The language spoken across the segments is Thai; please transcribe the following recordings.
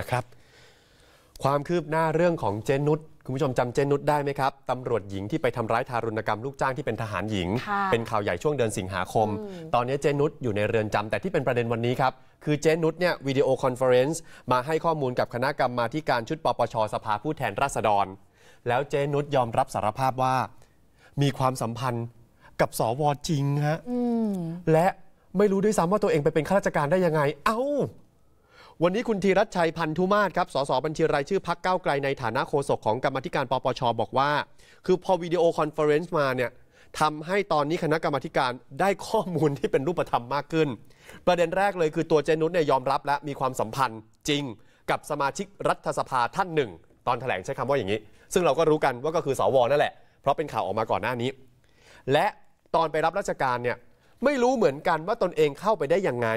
นะครับความคืบหน้าเรื่องของเจนุชคุณผู้ชมจำเจนุชได้ไหมครับตำรวจหญิงที่ไปทำร้ายทารุณกรรมลูกจ้างที่เป็นทหารหญิง เป็นข่าวใหญ่ช่วงเดือนสิงหาคม ตอนนี้เจนุชอยู่ในเรือนจำแต่ที่เป็นประเด็นวันนี้ครับ คือเจนุชเนี่ยวิดีโอคอนเฟอเรนซ์มาให้ข้อมูลกับคณะกรรมาการชุดปปชสภาผู้แทนราษฎร แล้วเจนุชยอมรับสารภาพว่า มีความสัมพันธ์กับสวจริงฮะและไม่รู้ด้วยซ้ำว่าตัวเองไปเป็นข้าราชการได้ยังไงเอ้าวันนี้คุณธีรัชชัยพันธุมาศครับ สสบัญชีรายชื่อพักเก้าไกลในฐานะโฆษกของกรรมธิการปปชบอกว่า คือพอวิดีโอคอนเฟอเรนซ์มาเนี่ยทำให้ตอนนี้คณะกรรมการได้ข้อมูลที่เป็นรูปธรรมมากขึ้น ประเด็นแรกเลยคือตัวเจนุสเนี่ยยอมรับและมีความสัมพันธ์จริงกับสมาชิกรัฐสภาท่านหนึ่ง ตอนถแถลงใช้คำว่าอย่างนี้ ซึ่งเราก็รู้กันว่าก็คือสวนั่นแหละ เพราะเป็นข่าวออกมาก่อนหน้านี้ และตอนไปรับราชการเนี่ยไม่รู้เหมือนกันว่าตนเองเข้าไปได้ยังไง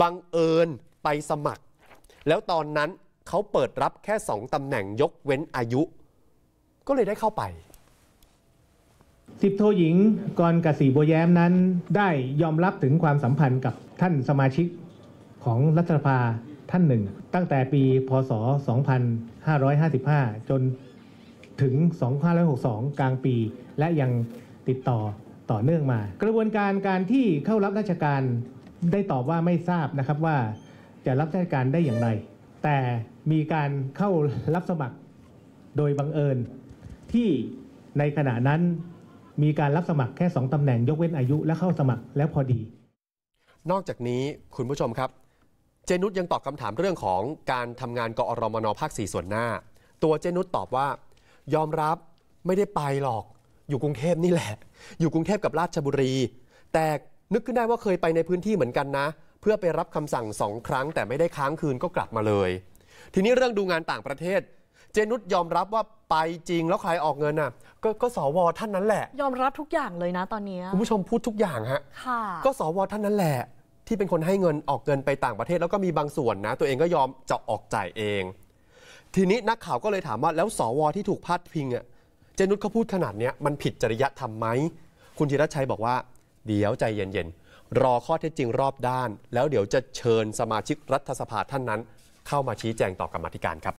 บังเอิญไปสมัคร แล้วตอนนั้นเขาเปิดรับแค่สองตำแหน่งยกเว้นอายุ ก็เลยได้เข้าไปสิบโทหญิงกรกสีบัวแย้มนั้นได้ยอมรับถึงความสัมพันธ์กับท่านสมาชิกของรัฐสภาท่านหนึ่ง ตั้งแต่ปีพศ 2555 จนถึง2562 กลางปี และยังติดต่อต่อเนื่องมา กระบวนการการที่เข้ารับราชการได้ตอบว่าไม่ทราบนะครับว่าจะรับราชการได้อย่างไร แต่มีการเข้ารับสมัครโดยบังเอิญที่ในขณะนั้นมีการรับสมัครแค่2ตำแหน่งยกเว้นอายุและเข้าสมัครแล้วพอดี นอกจากนี้คุณผู้ชมครับ เจนุชยังตอบคำถามเรื่องของการทำงานกอรมนภาค 4 ส่วนหน้า ตัวเจนุชตอบว่า ยอมรับไม่ได้ไปหรอกอยู่กรุงเทพนี่แหละ อยู่กรุงเทพกับราชบุรี แต่นึกขึ้นได้ว่าเคยไปในพื้นที่เหมือนกันนะเพื่อไปรับคำสั่งสองครั้งแต่ไม่ได้ค้างคืนก็กลับมาเลยทีนี้เรื่องดูงานต่างประเทศ เจนุชยอมรับว่าไปจริงแล้วใครออกเงินน่ะกก็สวท่านนั้นแหละ ยอมรับทุกอย่างเลยนะ ตอนนี้คุณผู้ชมพูดทุกอย่างฮะค่ะก็สว ท่านนั้นแหละ ที่เป็นคนให้เงินออกเงินไปต่างประเทศ แล้วก็มีบางส่วนนะตัวเองก็ยอมจะออกจ่ายเอง ทีนี้นักข่าวก็เลยถามว่าแล้วสวที่ถูกพาดพิงอ่ะเจนุชเขาพูดขนาดนี้มันผิดจริยธรรมไหมคุณธีรชัยบอกว่า เดี๋ยวใจเย็นๆรอข้อเท็จจริงรอบด้าน แล้วเดี๋ยวจะเชิญสมาชิกรัฐสภาท่านนั้นเข้ามาชี้แจงต่อกรรมธิการครับ